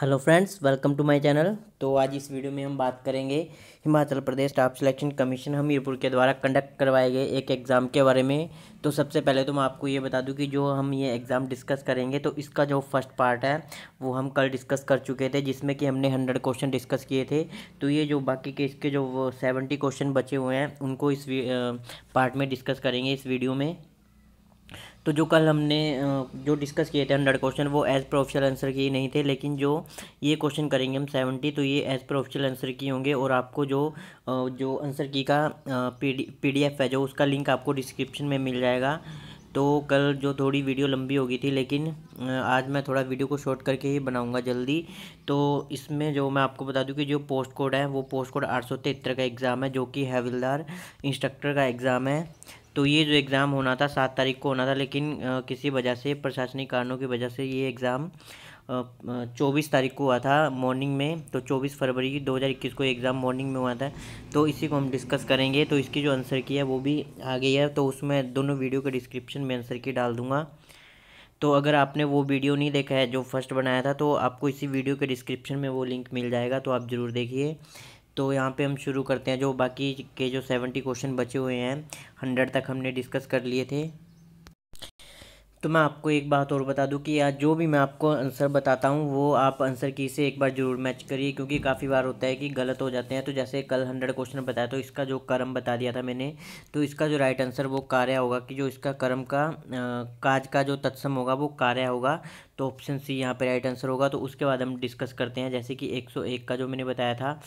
hello friends welcome to my channel तो आज इस वीडियो में हम बात करेंगे Himachal Pradesh staff selection commission Hamirpur के द्वारा कंडक्ट करवाए गए एक एग्ज़ाम के बारे में तो सबसे पहले तो मैं आपको ये बता दूं कि जो हम ये एग्ज़ाम डिस्कस करेंगे तो इसका जो फर्स्ट पार्ट है वो हम कल डिस्कस कर चुके थे जिसमें कि हमने हंड्रेड क्वेश्चन डिस्कस किए थे तो ये जो बाकी के इसके जो सेवेंटी क्वेश्चन बचे हुए हैं उनको इस पार्ट में डिस्कस करेंगे इस वीडियो में तो जो कल हमने जो डिस्कस किए थे हंड्रेड क्वेश्चन वो एज पर ऑफिशियल आंसर किए नहीं थे लेकिन जो ये क्वेश्चन करेंगे हम सेवेंटी तो ये एज पर ऑफिशियल आंसर की होंगे और आपको जो जो आंसर की का पी डी है जो उसका लिंक आपको डिस्क्रिप्शन में मिल जाएगा तो कल जो थोड़ी वीडियो लंबी हो गई थी लेकिन आज मैं थोड़ा वीडियो को शॉर्ट करके ही बनाऊंगा जल्दी तो इसमें जो मैं आपको बता दूं कि जो पोस्ट कोड है वो पोस्ट कोड आठ सौ तिहत्तर का एग्ज़ाम है जो कि हैविलदार इंस्ट्रक्टर का एग्ज़ाम है तो ये जो एग्ज़ाम होना था सात तारीख को होना था लेकिन किसी वजह से प्रशासनिक कारणों की वजह से ये एग्ज़ाम चौबीस तारीख को हुआ था मॉर्निंग में तो चौबीस फरवरी 2021 को एग्ज़ाम मॉर्निंग में हुआ था तो इसी को हम डिस्कस करेंगे तो इसकी जो आंसर की है वो भी आ गई है तो उसमें दोनों वीडियो के डिस्क्रिप्शन में आंसर की डाल दूँगा तो अगर आपने वो वीडियो नहीं देखा है जो फर्स्ट बनाया था तो आपको इसी वीडियो के डिस्क्रिप्शन में वो लिंक मिल जाएगा तो आप ज़रूर देखिए तो यहाँ पे हम शुरू करते हैं जो बाकी के जो सेवेंटी क्वेश्चन बचे हुए हैं हंड्रेड तक हमने डिस्कस कर लिए थे तो मैं आपको एक बात और बता दूं कि आज जो भी मैं आपको आंसर बताता हूं वो आप आंसर की से एक बार जरूर मैच करिए क्योंकि काफ़ी बार होता है कि गलत हो जाते हैं तो जैसे कल हंड्रेड क्वेश्चन बताया तो इसका जो कर्म बता दिया था मैंने तो इसका जो राइट आंसर वो कार्य होगा कि जो इसका कर्म का आ, काज का जो तत्सम होगा वो कार्य होगा तो ऑप्शन सी यहाँ पर राइट आंसर होगा तो उसके बाद हम डिस्कस करते हैं जैसे कि एक का जो मैंने बताया था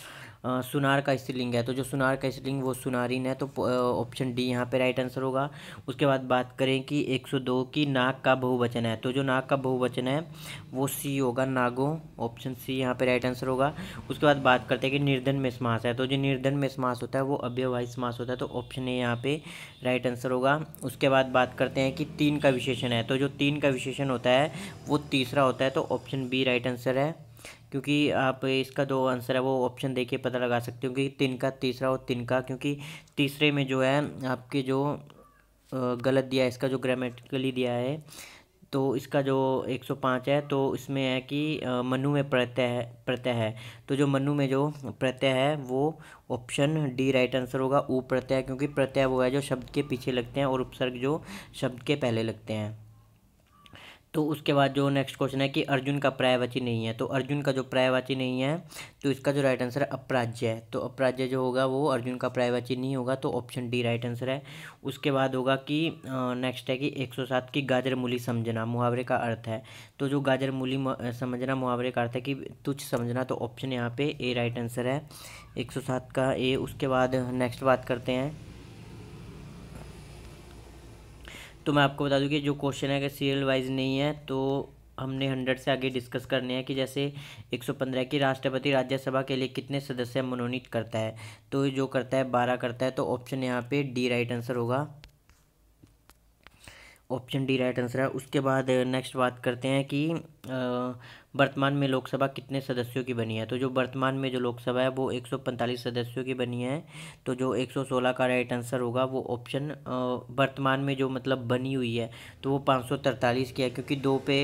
सुनार का स्त्रीलिंग है तो जो सुनार का स्त्रीलिंग वो सुनारिन है तो ऑप्शन डी यहाँ पे राइट आंसर होगा उसके बाद बात करें कि 102 की नाग का बहुवचन है तो जो नाग का बहुवचन है वो सी होगा नागो ऑप्शन सी यहाँ पे राइट आंसर होगा उसके बाद बात करते हैं कि निर्धन में समास है तो जो निर्धन में समास होता है वो अव्यवाही समास होता है तो ऑप्शन ए यहाँ पे राइट आंसर होगा उसके बाद बात करते हैं कि तीन का विशेषण है तो जो तीन का विशेषण होता है वो तीसरा होता है तो ऑप्शन बी राइट आंसर है क्योंकि आप इसका दो आंसर है वो ऑप्शन देखिए पता लगा सकते हो कि तीन का तीसरा और तीन का क्योंकि तीसरे में जो है आपके जो गलत दिया है इसका जो ग्रामेटिकली दिया है तो इसका जो 105 है तो इसमें है कि मनु में प्रत्यय है प्रत्यय है तो जो मनु में जो प्रत्यय है वो ऑप्शन डी राइट आंसर होगा ऊ प्रत्यय क्योंकि प्रत्यय वो है जो शब्द के पीछे लगते हैं और उपसर्ग जो शब्द के पहले लगते हैं तो उसके बाद जो नेक्स्ट क्वेश्चन है कि अर्जुन का प्रायवाची नहीं है तो अर्जुन का जो प्रायवाची नहीं है तो इसका जो राइट आंसर है अपराज्य है तो अपराज्य जो होगा वो अर्जुन का प्रायवाची नहीं होगा तो ऑप्शन डी राइट आंसर है उसके बाद होगा कि नेक्स्ट है कि एक सौ सात की गाजर मूली समझना मुहावरे का अर्थ है तो जो गाजर मूली समझना मुहावरे का अर्थ है कि तुच्छ समझना तो ऑप्शन यहाँ पे ए राइट आंसर है एक सौ सात का ए उसके बाद नेक्स्ट बात करते हैं तो मैं आपको बता दूं कि जो क्वेश्चन है अगर सीरियल वाइज नहीं है तो हमने हंड्रेड से आगे डिस्कस करने हैं कि जैसे एक सौ पंद्रह की राष्ट्रपति राज्यसभा के लिए कितने सदस्य मनोनीत करता है तो जो करता है बारह करता है तो ऑप्शन यहाँ पे डी राइट आंसर होगा ऑप्शन डी राइट आंसर है उसके बाद नेक्स्ट बात करते हैं कि वर्तमान में लोकसभा कितने सदस्यों की बनी है तो जो वर्तमान में जो लोकसभा है वो 145 सदस्यों की बनी है तो जो 116 का राइट आंसर होगा वो ऑप्शन वर्तमान में जो मतलब बनी हुई है तो वो पाँच की है क्योंकि दो पे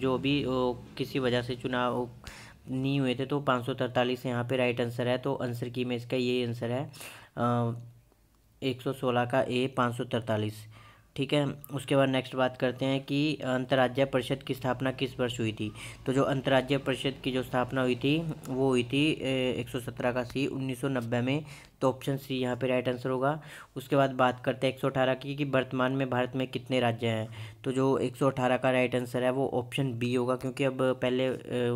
जो भी किसी वजह से चुनाव नहीं हुए थे तो पाँच सौ तरतालीस यहाँ पर राइट आंसर है तो आंसर की में इसका ये आंसर है एक सौ सोलह का ए पाँच सौ तरतालीस ठीक है उसके बाद नेक्स्ट बात करते हैं कि अंतर्राज्य परिषद की स्थापना किस वर्ष हुई थी तो जो अंतर्राज्य परिषद की जो स्थापना हुई थी वो हुई थी एक सौ सत्रह का सी उन्नीस सौ नब्बे में तो ऑप्शन सी यहाँ पे राइट आंसर होगा उसके बाद बात करते हैं एक सौ अठारह की कि वर्तमान में भारत में कितने राज्य हैं तो जो एक सौ अठारह का राइट आंसर है वो ऑप्शन बी होगा क्योंकि अब पहले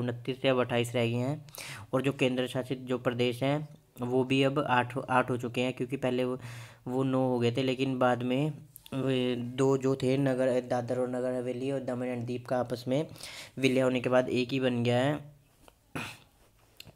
उनतीस से अब अट्ठाईस रह गए हैं और जो केंद्र शासित जो प्रदेश हैं वो भी अब आठ आठ हो चुके हैं क्योंकि पहले वो, वो नौ हो गए थे लेकिन बाद में दो जो थे नगर दादर और नगर हवेली और दमन एंड दीप का आपस में विलय होने के बाद एक ही बन गया है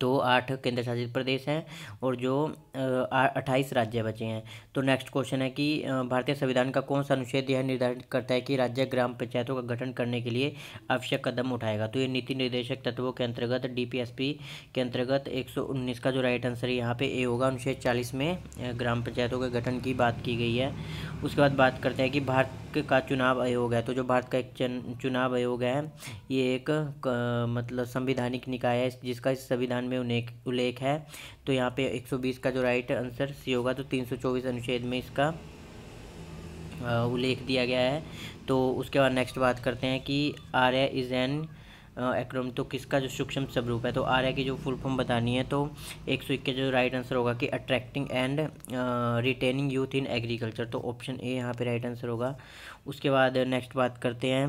तो आठ केंद्र शासित प्रदेश हैं और जो अट्ठाईस राज्य बचे हैं तो नेक्स्ट क्वेश्चन है कि भारतीय संविधान का कौन सा अनुच्छेद यह निर्धारित करता है कि राज्य ग्राम पंचायतों का गठन करने के लिए आवश्यक कदम उठाएगा तो ये नीति निर्देशक तत्वों के अंतर्गत डीपीएसपी के अंतर्गत 119 का जो राइट आंसर है यहाँ पे ए होगा अनुच्छेद 40 में ग्राम पंचायतों के गठन की बात की गई है उसके बाद बात करते हैं कि भारत का चुनाव आयोग है तो जो भारत का एक चुनाव आयोग है ये एक मतलब संविधानिक निकाय है जिसका इस संविधान में उल्लेख है तो यहाँ पे 120 का जो राइट आंसर सी होगा तो 324 अनुच्छेद में इसका उल्लेख दिया गया है तो उसके बाद नेक्स्ट बात करते हैं कि आर्य इज़ एन एक्रोम तो किसका जो सूक्ष्म स्वरूप है तो आर्य की जो फुल फॉर्म बतानी है तो एक सौ इक्कीस जो राइट आंसर होगा कि attracting and retaining youth in agriculture तो ऑप्शन ए यहाँ पे राइट आंसर होगा उसके बाद नेक्स्ट बात करते हैं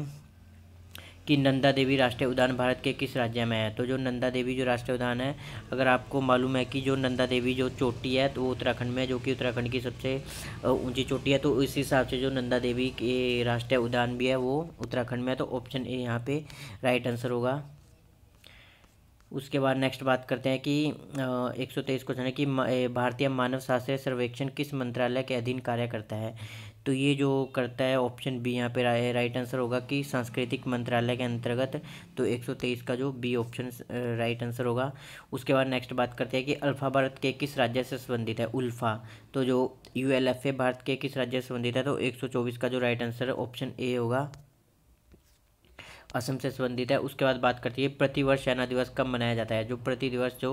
कि नंदा देवी राष्ट्रीय उद्यान भारत के किस राज्य में है तो जो नंदा देवी जो राष्ट्रीय उद्यान है अगर आपको मालूम है कि जो नंदा देवी जो चोटी है तो वो उत्तराखंड में जो कि उत्तराखंड की सबसे ऊंची चोटी है तो इस हिसाब से जो नंदा देवी के राष्ट्रीय उद्यान भी है वो उत्तराखंड में है तो ऑप्शन ए यहाँ पर राइट आंसर होगा उसके बाद नेक्स्ट बात करते हैं कि एक सौ तेईस क्वेश्चन है कि भारतीय मानव शास्त्रीय सर्वेक्षण किस मंत्रालय के अधीन कार्य करता है तो ये जो करता है ऑप्शन बी यहाँ है राइट आंसर होगा कि सांस्कृतिक मंत्रालय के अंतर्गत तो 123 का जो बी ऑप्शन राइट आंसर होगा उसके बाद नेक्स्ट बात करते हैं कि अल्फ़ा भारत के किस राज्य से संबंधित है उल्फा तो जो यू भारत के किस राज्य से संबंधित है तो एक का जो राइट आंसर ऑप्शन ए होगा असम से संबंधित है उसके बाद बात करती है प्रतिवर्ष सेना दिवस कब मनाया जाता है जो प्रतिदिवस जो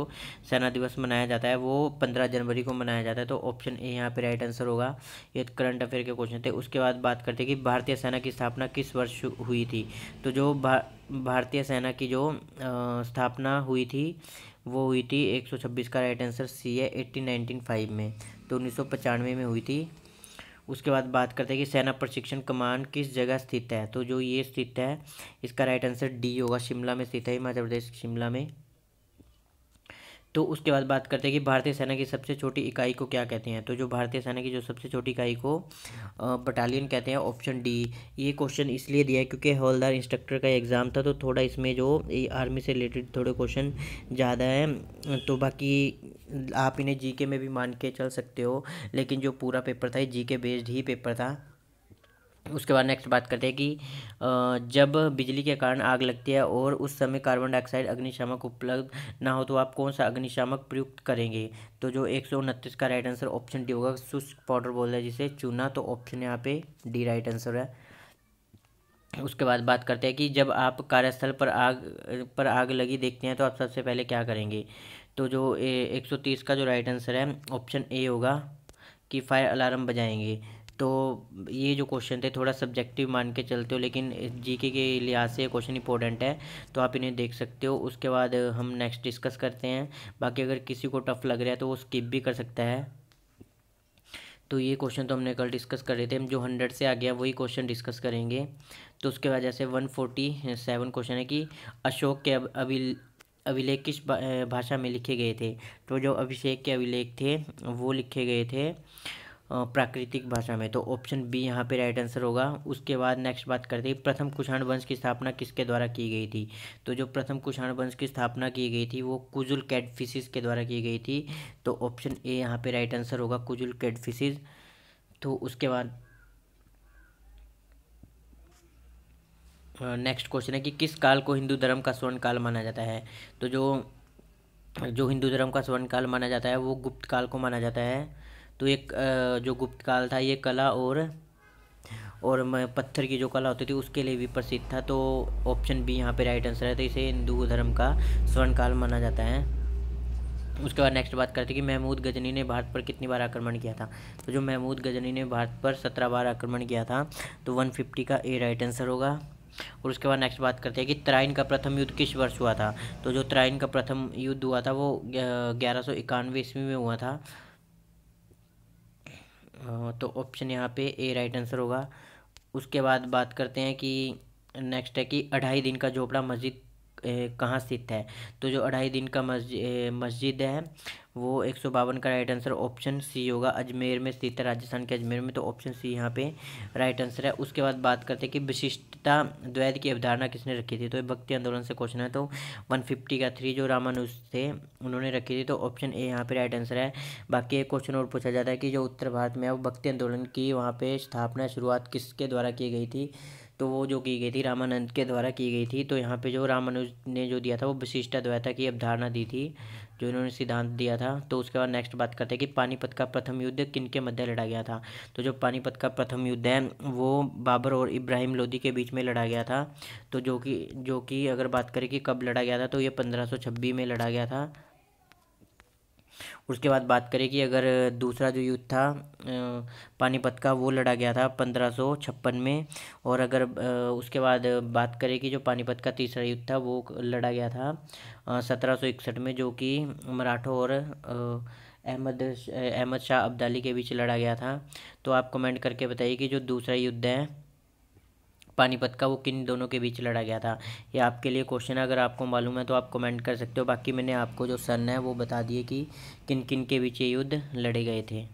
सेना दिवस मनाया जाता है वो पंद्रह जनवरी को मनाया जाता है तो ऑप्शन ए यहाँ पे राइट आंसर होगा ये करंट अफेयर के क्वेश्चन थे उसके बाद बात करते हैं कि भारतीय सेना की स्थापना किस वर्ष हुई थी तो जो भा, भारतीय सेना की जो आ, स्थापना हुई थी वो हुई थी 126 का राइट आंसर सी है एट्टीन फाइव में तो उन्नीस में हुई थी उसके बाद बात करते हैं कि सेना प्रशिक्षण कमांड किस जगह स्थित है तो जो ये स्थित है इसका राइट आंसर डी होगा शिमला में स्थित है हिमाचल प्रदेश शिमला में तो उसके बाद बात करते हैं कि भारतीय सेना की सबसे छोटी इकाई को क्या कहते हैं तो जो भारतीय सेना की जो सबसे छोटी इकाई को बटालियन कहते हैं ऑप्शन डी ये क्वेश्चन इसलिए दिया है क्योंकि हवलदार इंस्ट्रक्टर का एग्ज़ाम था तो थोड़ा इसमें जो आर्मी से रिलेटेड थोड़े क्वेश्चन ज़्यादा हैं तो बाकी आप इन्हें जीके में भी मान के चल सकते हो लेकिन जो पूरा पेपर था ये जीके बेस्ड ही पेपर था उसके बाद नेक्स्ट बात करते हैं कि जब बिजली के कारण आग लगती है और उस समय कार्बन डाइऑक्साइड अग्निशामक उपलब्ध ना हो तो आप कौन सा अग्निशामक प्रयुक्त करेंगे तो जो एक सौ उनतीस का राइट आंसर ऑप्शन डी होगा शुष्क पाउडर बोल रहे जिसे चूना तो ऑप्शन यहाँ पे डी राइट आंसर है उसके बाद बात करते हैं कि जब आप कार्यस्थल पर आग पर आग लगी देखते हैं तो आप सबसे पहले क्या करेंगे तो जो एक सौ तीस का जो राइट आंसर है ऑप्शन ए होगा कि फायर अलार्म बजाएंगे तो ये जो क्वेश्चन थे थोड़ा सब्जेक्टिव मान के चलते हो लेकिन जीके के लिहाज से क्वेश्चन इंपॉर्टेंट है तो आप इन्हें देख सकते हो उसके बाद हम नेक्स्ट डिस्कस करते हैं बाकी अगर किसी को टफ लग रहा है तो वो स्किप भी कर सकता है तो ये क्वेश्चन तो हमने कल डिस्कस कर रहे थे हम जो हंड्रेड से आ गया वही क्वेश्चन डिस्कस करेंगे तो उसके बाद जैसे वन फोर्टी सेवन क्वेश्चन है कि अशोक के अभिल अभिलेख किस भाषा में लिखे गए थे तो जो अभिषेक के अभिलेख थे वो लिखे गए थे प्राकृतिक भाषा में तो ऑप्शन बी यहाँ पे राइट आंसर होगा उसके बाद नेक्स्ट बात करते हैं प्रथम कुषाण वंश की स्थापना किसके द्वारा की गई थी तो जो प्रथम कुषाण वंश की स्थापना की गई थी वो कुजुल कैडफिसिस के द्वारा की गई थी तो ऑप्शन ए यहाँ पे राइट आंसर होगा कुजुल कैडफिसिस तो उसके बाद नेक्स्ट क्वेश्चन है कि किस काल को हिंदू धर्म का स्वर्ण काल माना जाता है तो जो जो हिंदू धर्म का स्वर्ण काल माना जाता है वो गुप्त काल को माना जाता है तो एक जो गुप्त काल था ये कला और और पत्थर की जो कला होती थी उसके लिए भी प्रसिद्ध था तो ऑप्शन बी यहाँ पे राइट आंसर है तो इसे हिंदू धर्म का स्वर्ण काल माना जाता है उसके बाद नेक्स्ट बात करते हैं कि महमूद गजनी ने भारत पर कितनी बार आक्रमण किया था तो जो महमूद गजनी ने भारत पर सत्रह बार आक्रमण किया था तो वन फिफ्टी का ए राइट आंसर होगा और उसके बाद नेक्स्ट बात करते हैं कि तराइन का प्रथम युद्ध किस वर्ष हुआ था तो जो तराइन का प्रथम युद्ध हुआ था वो ग्यारह ईस्वी में हुआ था तो ऑप्शन यहाँ पे ए राइट आंसर होगा उसके बाद बात करते हैं कि नेक्स्ट है कि अढ़ाई दिन का झोपड़ा मस्जिद कहाँ स्थित है तो जो अढ़ाई दिन का मस्जिद है वो एक सौ बावन का राइट आंसर ऑप्शन सी होगा अजमेर में स्थित है राजस्थान के अजमेर में तो ऑप्शन सी यहाँ पे राइट आंसर है उसके बाद बात करते हैं कि विशिष्टता द्वैध की अवधारणा किसने रखी थी तो भक्ति आंदोलन से क्वेश्चन है तो वन फिफ्टी का थ्री जो रामानुज थे उन्होंने रखी थी तो ऑप्शन ए यहाँ पे राइट आंसर है बाकी एक क्वेश्चन और पूछा जाता है कि जो उत्तर भारत में है वो भक्ति आंदोलन की वहाँ पर स्थापना शुरुआत किसके द्वारा की गई थी तो वो जो की गई थी रामानंद के द्वारा की गई थी तो यहाँ पे जो रामानुज ने जो दिया था वो विशिष्ट द्वैता की अवधारणा दी थी जो इन्होंने सिद्धांत दिया था तो उसके बाद नेक्स्ट बात करते हैं कि पानीपत का प्रथम युद्ध किन के मध्य लड़ा गया था तो जो पानीपत का प्रथम युद्ध है वो बाबर और इब्राहिम लोधी के बीच में लड़ा गया था तो जो कि जो कि अगर बात करें कि कब लड़ा गया था तो ये पंद्रह में लड़ा गया था उसके बाद बात करें कि अगर दूसरा जो युद्ध था पानीपत का वो लड़ा गया था पंद्रह में और अगर उसके बाद बात करें कि जो पानीपत का तीसरा युद्ध था वो लड़ा गया था सत्रह में जो कि मराठों और अहमद अहमद शाह अब्दाली के बीच लड़ा गया था तो आप कमेंट करके बताइए कि जो दूसरा युद्ध है पानीपत का वो किन दोनों के बीच लड़ा गया था ये आपके लिए क्वेश्चन है अगर आपको मालूम है तो आप कमेंट कर सकते हो बाकी मैंने आपको जो सन है वो बता दिए कि किन किन के बीच ये युद्ध लड़े गए थे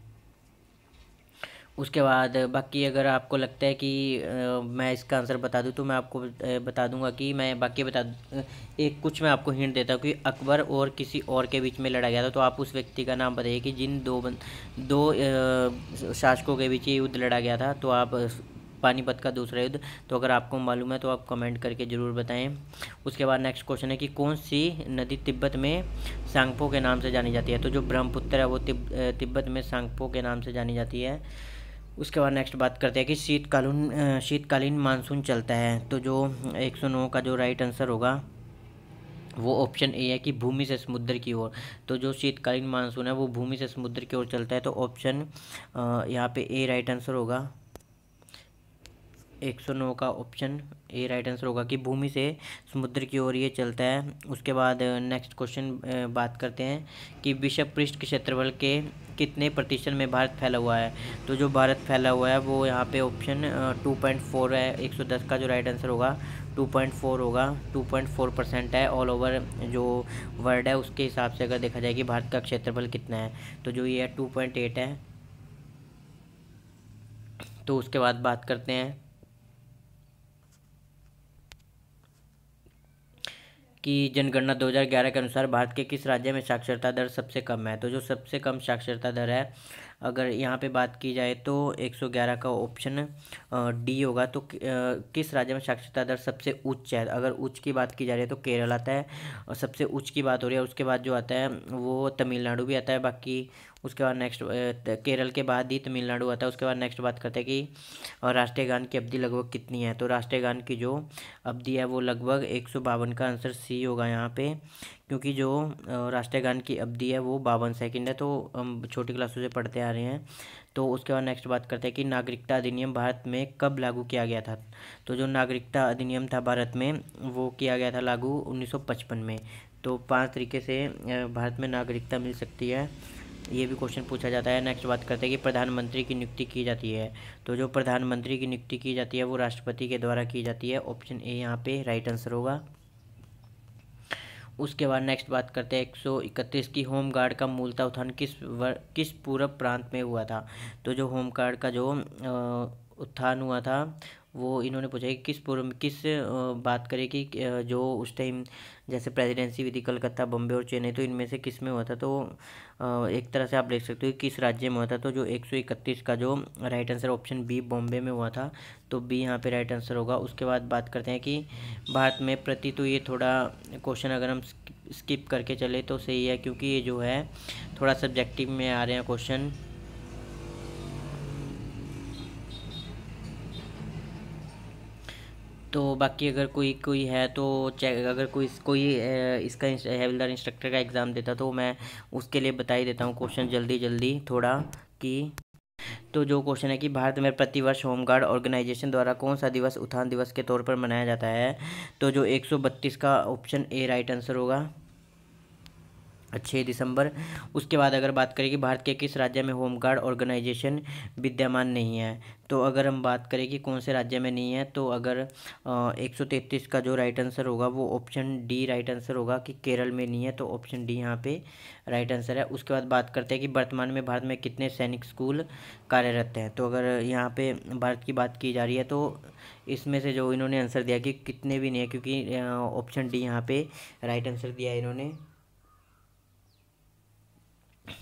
उसके बाद बाकी अगर आपको लगता है कि आ, मैं इसका आंसर बता दूं तो मैं आपको बता दूंगा कि मैं बाकी बता एक कुछ मैं आपको हिंट देता हूँ कि अकबर और किसी और के बीच में लड़ा गया था तो आप उस व्यक्ति का नाम बताइए कि जिन दो बन, दो शासकों के बीच ये युद्ध लड़ा गया था तो आप पानीपत का दूसरा युद्ध तो अगर आपको मालूम है तो आप कमेंट करके ज़रूर बताएं उसके बाद नेक्स्ट क्वेश्चन है कि कौन सी नदी तिब्बत में सांगपो के नाम से जानी जाती है तो जो ब्रह्मपुत्र है वो तिब्बत में सांगपो के नाम से जानी जाती है उसके बाद नेक्स्ट बात करते हैं कि शीतकालीन शीतकालीन मानसून चलता है तो जो एक का जो राइट आंसर होगा वो ऑप्शन ए है कि भूमि से समुद्र की ओर तो जो शीतकालीन मानसून है वो भूमि से समुद्र की ओर चलता है तो ऑप्शन यहाँ पे ए राइट आंसर होगा एक सौ नौ का ऑप्शन ए राइट आंसर होगा कि भूमि से समुद्र की ओर ये चलता है उसके बाद नेक्स्ट क्वेश्चन बात करते हैं कि विश्व पृष्ठ क्षेत्रफल के कितने प्रतिशत में भारत फैला हुआ है तो जो भारत फैला हुआ है वो यहाँ पे ऑप्शन टू पॉइंट फोर है एक सौ दस का जो राइट आंसर होगा टू पॉइंट फोर होगा टू पॉइंट फोर परसेंट है ऑल ओवर जो वर्ल्ड है उसके हिसाब से अगर देखा जाए कि भारत का क्षेत्रफल कितना है तो जो ये है टू पॉइंट एट है तो उसके बाद बात करते हैं की जनगणना 2011 के अनुसार भारत के किस राज्य में साक्षरता दर सबसे कम है तो जो सबसे कम साक्षरता दर है अगर यहाँ पे बात की जाए तो 111 का ऑप्शन डी होगा तो किस राज्य में साक्षरता दर सबसे उच्च है अगर उच्च की बात की जा रही है तो केरल आता है और सबसे उच्च की बात हो रही है उसके बाद जो आता है वो तमिलनाडु भी आता है बाकी उसके बाद नेक्स्ट केरल के बाद ही तमिलनाडु आता है उसके बाद नेक्स्ट बात करते हैं कि राष्ट्रीय गान की अवधि लगभग कितनी है तो राष्ट्रीय गान की जो अवधि है वो लगभग एक का आंसर सी होगा यहाँ पे क्योंकि जो राष्ट्रीय गान की अवधि है वो बावन सेकंड है तो हम छोटी क्लासों से पढ़ते आ रहे हैं तो उसके बाद नेक्स्ट बात करते हैं कि नागरिकता अधिनियम भारत में कब लागू किया गया था तो जो नागरिकता अधिनियम था भारत में वो किया गया था लागू उन्नीस में तो पाँच तरीके से भारत में नागरिकता मिल सकती है ये भी क्वेश्चन पूछा जाता है नेक्स्ट बात करते हैं कि प्रधानमंत्री की नियुक्ति की जाती है तो जो प्रधानमंत्री की नियुक्ति की जाती है वो राष्ट्रपति के द्वारा की जाती है ऑप्शन ए यहाँ पे राइट आंसर होगा उसके बाद नेक्स्ट बात करते हैं 131 की होम गार्ड का मूलतः उत्थान किस वर, किस पूर्व प्रांत में हुआ था तो जो होम गार्ड का जो उत्थान हुआ था वो इन्होंने पूछा कि किस पूर्व किस बात करें कि जो उस टाइम जैसे प्रेसिडेंसी विधि कलकत्ता बम्बे और चेन्नई तो इनमें से किस में हुआ था तो एक तरह से आप देख सकते हो किस राज्य में हुआ था तो जो एक सौ इकतीस का जो right answer option B Bombay में हुआ था तो बी यहाँ पे राइट आंसर होगा उसके बाद बात करते हैं कि भारत में प्रति तो ये थोड़ा क्वेश्चन अगर हम स्किप करके चले तो सही है क्योंकि ये जो है थोड़ा सब्जेक्टिव में आ रहे हैं क्वेश्चन तो बाकी अगर कोई कोई है तो चेक अगर कोई कोई इसका हेवलदार इंस्ट्रक्टर का एग्ज़ाम देता तो मैं उसके लिए बता ही देता हूँ क्वेश्चन जल्दी जल्दी थोड़ा कि तो जो क्वेश्चन है कि भारत में प्रतिवर्ष होमगार्ड ऑर्गेनाइजेशन द्वारा कौन सा दिवस उत्थान दिवस के तौर पर मनाया जाता है तो जो एक का ऑप्शन ए राइट आंसर होगा छः दिसंबर उसके बाद अगर बात करें कि भारत के किस राज्य में होमगार्ड ऑर्गेनाइजेशन विद्यमान नहीं है तो अगर हम बात करें कि कौन से राज्य में नहीं है तो अगर एक सौ तैंतीस का जो राइट आंसर होगा वो ऑप्शन डी राइट आंसर होगा कि केरल में नहीं है तो ऑप्शन डी यहाँ पे राइट आंसर है उसके बाद बात करते हैं कि वर्तमान में भारत में कितने सैनिक स्कूल कार्यरत हैं तो अगर यहाँ पर भारत की बात की जा रही है तो इसमें से जो इन्होंने आंसर दिया कि कितने भी नहीं है क्योंकि ऑप्शन डी यहाँ पर राइट आंसर दिया है इन्होंने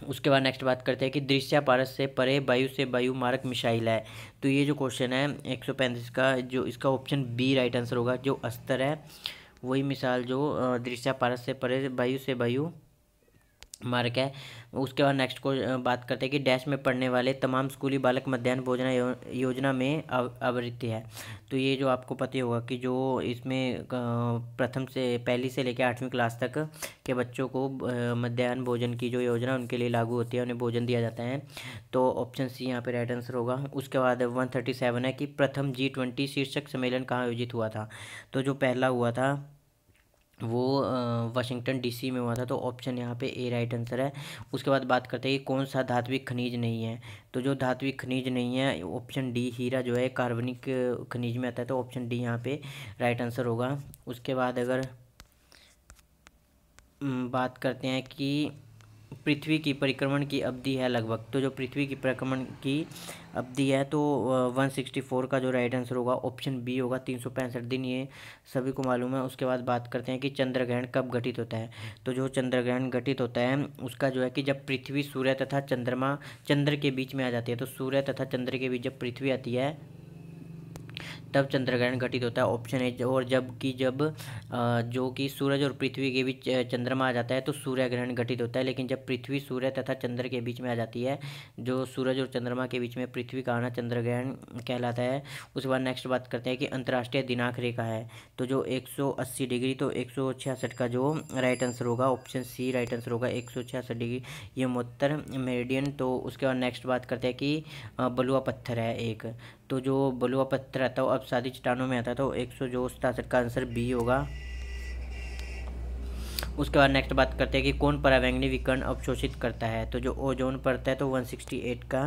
उसके बाद नेक्स्ट बात करते हैं कि पारस से परे वायु से वायु मारक मिसाइल है तो ये जो क्वेश्चन है एक सौ पैंतीस का जो इसका ऑप्शन बी राइट आंसर होगा जो अस्तर है वही मिसाल जो पारस से परे वायु से वायु मार्क है उसके बाद नेक्स्ट को बात करते हैं कि डैश में पढ़ने वाले तमाम स्कूली बालक मध्यान्ह भोजना यो, योजना में आवृत्ति है तो ये जो आपको पता होगा कि जो इसमें प्रथम से पहली से लेकर आठवीं क्लास तक के बच्चों को मध्यान्ह भोजन की जो योजना उनके लिए लागू होती है उन्हें भोजन दिया जाता है तो ऑप्शन सी यहाँ पर राइट आंसर होगा उसके बाद वन थर्टी सेवन है कि प्रथम जी ट्वेंटी शीर्षक सम्मेलन कहाँ आयोजित हुआ था तो जो पहला हुआ था वो वाशिंगटन डीसी में हुआ था तो ऑप्शन यहाँ पे ए राइट आंसर है उसके बाद बात करते हैं कि कौन सा धात्विक खनिज नहीं है तो जो धात्विक खनिज नहीं है ऑप्शन डी हीरा जो है कार्बनिक खनिज में आता है तो ऑप्शन डी यहाँ पे राइट आंसर होगा उसके बाद अगर बात करते हैं कि पृथ्वी की परिक्रमण की अवधि है लगभग तो जो पृथ्वी की परिक्रमण की अवधि है तो 164 का जो राइट आंसर होगा ऑप्शन बी होगा तीन दिन ये सभी को मालूम है उसके बाद बात करते हैं कि चंद्र ग्रहण कब घटित होता है तो जो चंद्र ग्रहण घटित होता है उसका जो है कि जब पृथ्वी सूर्य तथा चंद्रमा चंद्र के बीच में आ जाती है तो सूर्य तथा चंद्र के बीच जब पृथ्वी आती है तब चंद्रग्रहण घटित होता है ऑप्शन ए और जबकि जब जो कि सूरज और पृथ्वी के बीच चंद्रमा आ जाता है तो सूर्य ग्रहण घटित होता है लेकिन जब पृथ्वी सूर्य तथा चंद्र के बीच में आ जाती है जो सूरज और चंद्रमा के बीच में पृथ्वी का आना चंद्र ग्रहण कहलाता है उसके बाद नेक्स्ट बात करते हैं कि अंतर्राष्ट्रीय दिनांक रेखा है तो जो एक सौ अस्सी डिग्री तो एक सौ छियासठ का जो राइट आंसर होगा ऑप्शन सी राइट आंसर होगा एक सौ छियासठ डिग्री यमोत्तर मेरिडियन तो उसके बाद नेक्स्ट बात करते हैं कि बलुआ पत्थर है एक तो जो बलुआ पत्थर आता है अब सादी चट्टानों में आता है तो एक सौ जो सतासठ का आंसर बी होगा उसके बाद नेक्स्ट बात करते हैं कि कौन परावैंगनी विकर्ण अवशोषित करता है तो जो ओजोन पड़ता है तो एट का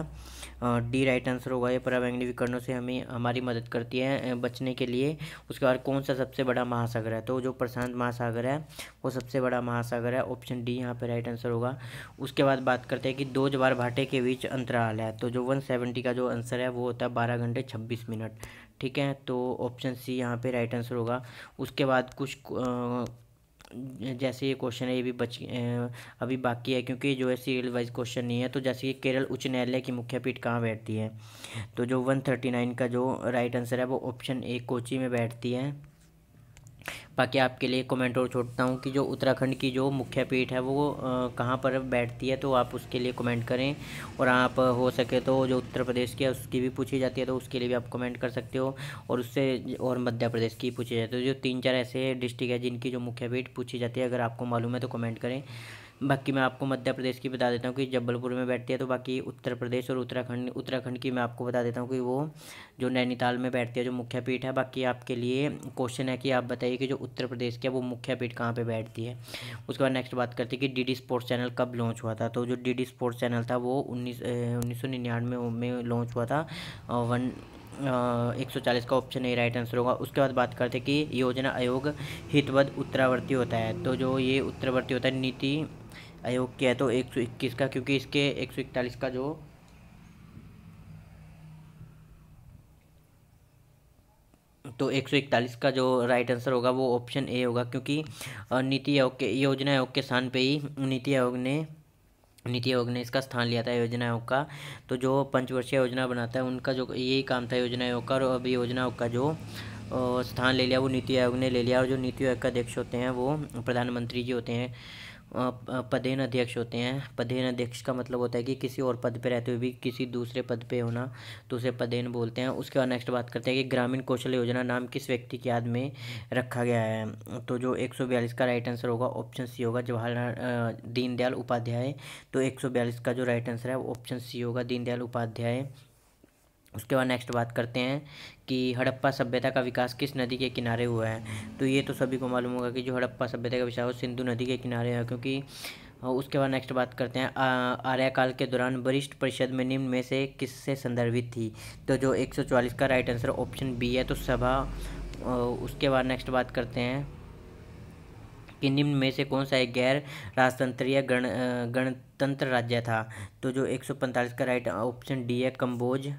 डी राइट आंसर होगा ये परावैंगनी विकर्णों से हमें हमारी मदद करती है बचने के लिए उसके बाद कौन सा सबसे बड़ा महासागर है तो जो प्रशांत महासागर है वो सबसे बड़ा महासागर है ऑप्शन डी यहाँ पर राइट आंसर होगा उसके बाद बात करते हैं कि दो जवार भाटे के बीच अंतराल है तो जो वन सेवेंटी का जो आंसर है वो होता है बारह घंटे छब्बीस मिनट ठीक है तो ऑप्शन सी यहाँ पर राइट आंसर होगा उसके बाद कुछ जैसे ये क्वेश्चन है ये भी बच अभी बाकी है क्योंकि जो है सीरियल वाइज क्वेश्चन नहीं है तो जैसे कि केरल उच्च न्यायालय की मुख्य पीठ कहाँ बैठती है तो जो वन थर्टी नाइन का जो राइट आंसर है वो ऑप्शन ए कोची में बैठती है बाकी आपके लिए कमेंट और छोड़ता हूँ कि जो उत्तराखंड की जो मुख्य पीठ है वो कहाँ पर बैठती है तो आप उसके लिए कमेंट करें और आप हो सके तो जो उत्तर प्रदेश की है उसकी भी पूछी जाती है तो उसके लिए भी आप कमेंट कर सकते हो और उससे और मध्य प्रदेश की पूछी जाती है तो जो तीन चार ऐसे डिस्ट्रिक्ट है जिनकी जो मुख्य पीठ पूछी जाती है अगर आपको मालूम है तो कमेंट करें बाकी मैं आपको मध्य प्रदेश की बता देता हूँ कि जबलपुर में बैठती है तो बाकी उत्तर प्रदेश और उत्तराखंड उत्तराखंड की मैं आपको बता देता हूँ कि वो जो नैनीताल में बैठती है जो मुख्य पीठ है बाकी आपके लिए क्वेश्चन है कि आप बताइए कि जो उत्तर प्रदेश की है वो मुख्य पीठ कहाँ पर बैठती है उसके बाद नेक्स्ट बात करते हैं कि डी स्पोर्ट्स चैनल कब लॉन्च हुआ था तो जो डी स्पोर्ट्स चैनल था वो उन्नीस उन्नीस में लॉन्च हुआ था वन एक सौ चालीस का ऑप्शन ए राइट आंसर होगा उसके बाद बात करते हैं कि योजना आयोग हितवद उत्तरावर्ती होता है तो जो ये उत्तरावर्ती होता है नीति अयोग किया है तो एक सौ इक्कीस का क्योंकि इसके एक सौ इकतालीस का जो तो 141 का जो राइट आंसर होगा वो ऑप्शन ए होगा क्योंकि नीति आयोग के योजना आयोग के स्थान पे ही नीति आयोग ने नीति आयोग ने इसका स्थान लिया था योजना आयोग का तो जो पंचवर्षीय योजना बनाता है उनका जो यही काम था योजना आयोग का और अब योजना आयोग का जो स्थान ले लिया वो नीति आयोग ने ले लिया और जो नीति आयोग का अध्यक्ष होते हैं वो प्रधानमंत्री जी होते हैं पदेन अध्यक्ष होते हैं पदेन अध्यक्ष का मतलब होता है कि किसी और पद पे रहते हुए भी किसी दूसरे पद पे होना तो उसे पदेन बोलते हैं उसके बाद नेक्स्ट बात करते हैं कि ग्रामीण कौशल योजना नाम किस व्यक्ति की याद में रखा गया है तो जो एक का राइट आंसर होगा ऑप्शन सी होगा जवाहरलाल दीनदयाल उपाध्याय तो एक का जो राइट आंसर है ऑप्शन सी होगा दीनदयाल उपाध्याय उसके बाद नेक्स्ट बात करते हैं कि हड़प्पा सभ्यता का विकास किस नदी के किनारे हुआ है तो ये तो सभी को मालूम होगा कि जो हड़प्पा सभ्यता का विकास सिंधु नदी के किनारे है क्योंकि उसके बाद नेक्स्ट बात करते हैं आर्यकाल के दौरान वरिष्ठ परिषद में निम्न में से किससे संदर्भित थी तो जो 144 का राइट आंसर ऑप्शन बी है तो सभा उसके बाद नेक्स्ट बात करते हैं कि निम्न में से कौन सा एक गैर राजतंत्रीय गण गणतंत्र राज्य था तो जो 145 का राइट ऑप्शन डी है कम्बोज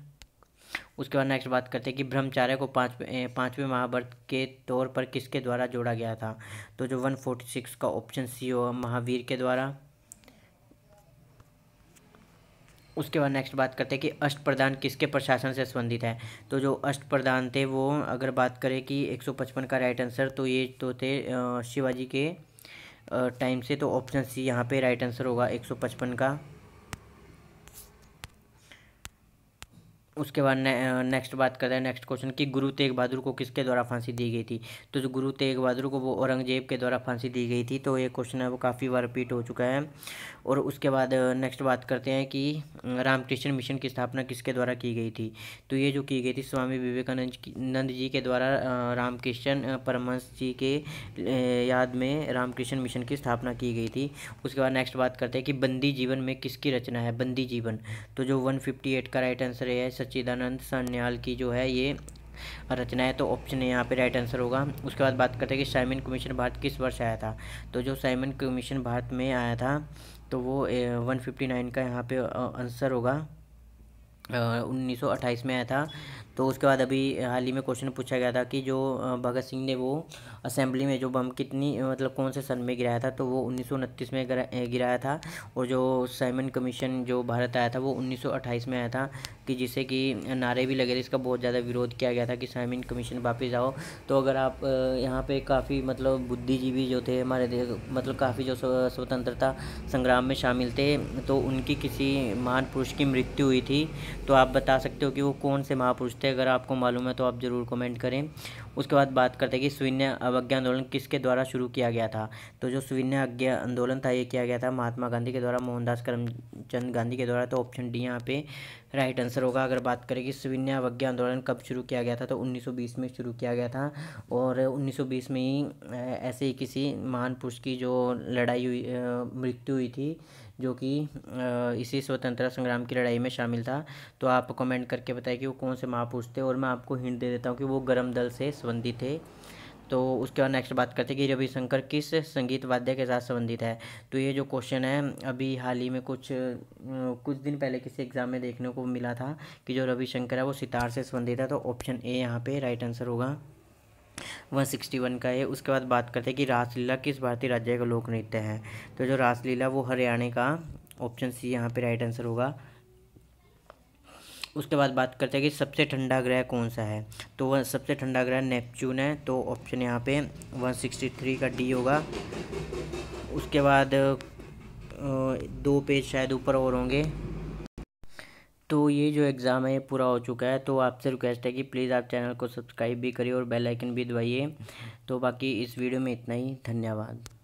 उसके बाद नेक्स्ट बात करते हैं कि ब्रह्मचार्य को पाँच पाँचवें महाभारत के तौर पर किसके द्वारा जोड़ा गया था तो जो वन फोर्टी सिक्स का ऑप्शन सी हो महावीर के द्वारा उसके बाद नेक्स्ट बात करते हैं कि अष्ट प्रधान किसके प्रशासन से संबंधित है तो जो अष्ट प्रधान थे वो अगर बात करें कि एक सौ पचपन का राइट आंसर तो ये तो थे शिवाजी के टाइम से तो ऑप्शन सी यहाँ पे राइट आंसर होगा एक सौ पचपन का उसके बाद ने, नेक्स्ट बात करते हैं नेक्स्ट क्वेश्चन कि गुरु तेग बहादुर को किसके द्वारा फांसी दी गई थी तो जो गुरु तेग बहादुर को वो औरंगजेब के द्वारा फांसी दी गई थी तो ये क्वेश्चन है वो काफ़ी बार रिपीट हो चुका है और उसके बाद नेक्स्ट बात करते हैं कि रामकृष्ण मिशन की स्थापना किसके द्वारा की गई थी तो ये जो की गई थी स्वामी विवेकानंद नंद जी के द्वारा रामकृष्ण परमंश जी के याद में रामकृष्ण मिशन की स्थापना की गई थी उसके बाद नेक्स्ट बात करते हैं कि बंदी जीवन में किसकी रचना है बंदी जीवन तो जो वन फिफ्टी एट का राइट आंसर है सच्चिदानंद सान्याल की जो है ये रचना है तो ऑप्शन यहाँ पे राइट आंसर होगा उसके बाद बात करते हैं कि साइमन कमीशन भारत किस वर्ष आया था तो जो साइमन कमीशन भारत में आया था तो वो वन फिफ्टी नाइन का यहाँ पे आंसर होगा उन्नीस सौ अट्ठाईस में आया था तो उसके बाद अभी हाल ही में क्वेश्चन पूछा गया था कि जो भगत सिंह ने वो असेंबली में जो बम कितनी मतलब कौन से सन में गिराया था तो वो उन्नीस में गिराया था और जो साइमन कमीशन जो भारत आया था वो उन्नीस में आया था कि जिससे कि नारे भी लगे थे इसका बहुत ज़्यादा विरोध किया गया था कि साइमन कमीशन वापस आओ तो अगर आप यहाँ पे काफ़ी मतलब बुद्धिजीवी जो थे हमारे मतलब काफ़ी जो स्वतंत्रता संग्राम में शामिल थे तो उनकी किसी महान पुरुष की मृत्यु हुई थी तो आप बता सकते हो कि वो कौन से महापुरुष सकते हैं अगर आपको मालूम है तो आप ज़रूर कमेंट करें उसके बाद बात करते हैं कि स्विन्य अवज्ञा आंदोलन किसके द्वारा शुरू किया गया था तो जो सविनय अज्ञा आंदोलन था ये किया गया था महात्मा गांधी के द्वारा मोहनदास करमचंद गांधी के द्वारा तो ऑप्शन डी यहाँ पे राइट आंसर होगा अगर बात करें कि स्विन्य अवज्ञा आंदोलन कब शुरू किया गया था तो उन्नीस में शुरू किया गया था और उन्नीस में ही ऐसे ही किसी महान पुरुष की जो लड़ाई हुई मृत्यु हुई थी जो कि इसी स्वतंत्रता संग्राम की लड़ाई में शामिल था तो आप कमेंट करके बताएं कि वो कौन से महापुरुष थे और मैं आपको हिंट दे देता हूँ कि वो गर्म दल से संबंधित थे तो उसके बाद नेक्स्ट बात करते हैं कि रविशंकर किस संगीत वाद्य के साथ संबंधित है तो ये जो क्वेश्चन है अभी हाल ही में कुछ कुछ दिन पहले किसी एग्ज़ाम में देखने को मिला था कि जो रविशंकर है वो सितार से संबंधित है तो ऑप्शन ए यहाँ पे राइट आंसर होगा वन सिक्सटी वन का है उसके बाद बात करते हैं कि रासलीला किस भारतीय राज्य का लोक नृत्य है तो जो रासलीला वो हरियाणा का ऑप्शन सी यहाँ पे राइट आंसर होगा उसके बाद बात करते हैं कि सबसे ठंडा ग्रह कौन सा है तो वह सबसे ठंडा ग्रह नेपच्यून है तो ऑप्शन यहाँ पे 163 का डी होगा उसके बाद दो पेज शायद ऊपर और होंगे तो ये जो एग्ज़ाम है ये पूरा हो चुका है तो आपसे रिक्वेस्ट है कि प्लीज़ आप चैनल को सब्सक्राइब भी करिए और बेल आइकन भी दबाइए तो बाकी इस वीडियो में इतना ही धन्यवाद